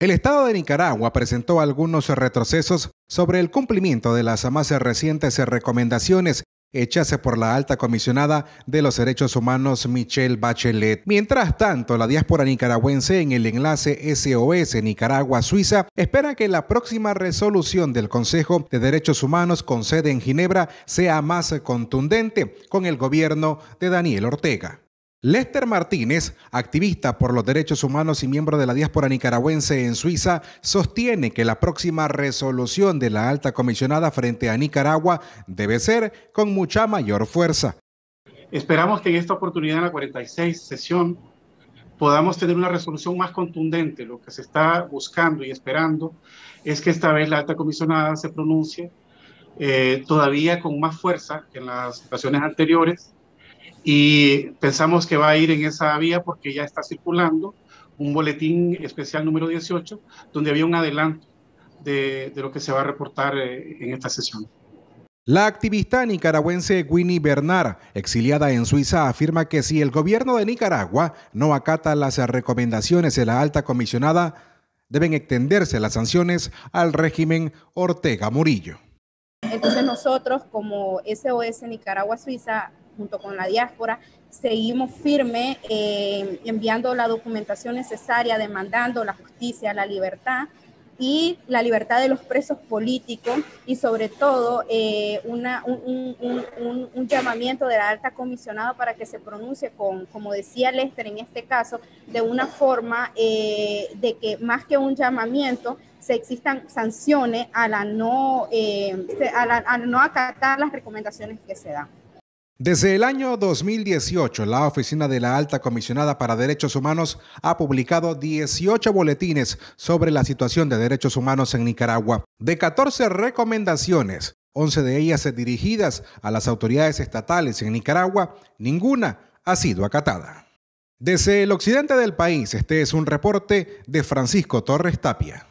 El Estado de Nicaragua presentó algunos retrocesos sobre el cumplimiento de las más recientes recomendaciones hechas por la alta comisionada de los derechos humanos Michelle Bachelet. Mientras tanto, la diáspora nicaragüense en el enlace SOS Nicaragua-Suiza espera que la próxima resolución del Consejo de Derechos Humanos con sede en Ginebra sea más contundente con el gobierno de Daniel Ortega. Lester Martínez, activista por los derechos humanos y miembro de la diáspora nicaragüense en Suiza, sostiene que la próxima resolución de la alta comisionada frente a Nicaragua debe ser con mucha mayor fuerza. Esperamos que en esta oportunidad, en la 46 sesión, podamos tener una resolución más contundente. Lo que se está buscando y esperando es que esta vez la alta comisionada se pronuncie eh, todavía con más fuerza que en las ocasiones anteriores y pensamos que va a ir en esa vía porque ya está circulando un boletín especial número 18, donde había un adelanto de, lo que se va a reportar eh, en esta sesión. La activista nicaragüense Winnie Bernard, exiliada en Suiza, afirma que si el gobierno de Nicaragua no acata las recomendaciones de la alta comisionada, deben extenderse las sanciones al régimen Ortega Murillo. Entonces nosotros como SOS Nicaragua-Suiza junto con la diáspora, seguimos firme eh, enviando la documentación necesaria, demandando la justicia, la libertad y la libertad de los presos políticos y sobre todo eh, una, un, llamamiento de la alta comisionada para que se pronuncie con, como decía Lester en este caso, de una forma eh, de que más que un llamamiento se existan sanciones a la no, a no acatar las recomendaciones que se dan. Desde el año 2018, la Oficina de la Alta Comisionada para Derechos Humanos ha publicado 18 boletines sobre la situación de derechos humanos en Nicaragua, de 14 recomendaciones, 11 de ellas dirigidas a las autoridades estatales en Nicaragua, ninguna ha sido acatada. Desde el occidente del país, este es un reporte de Francisco Torres Tapia.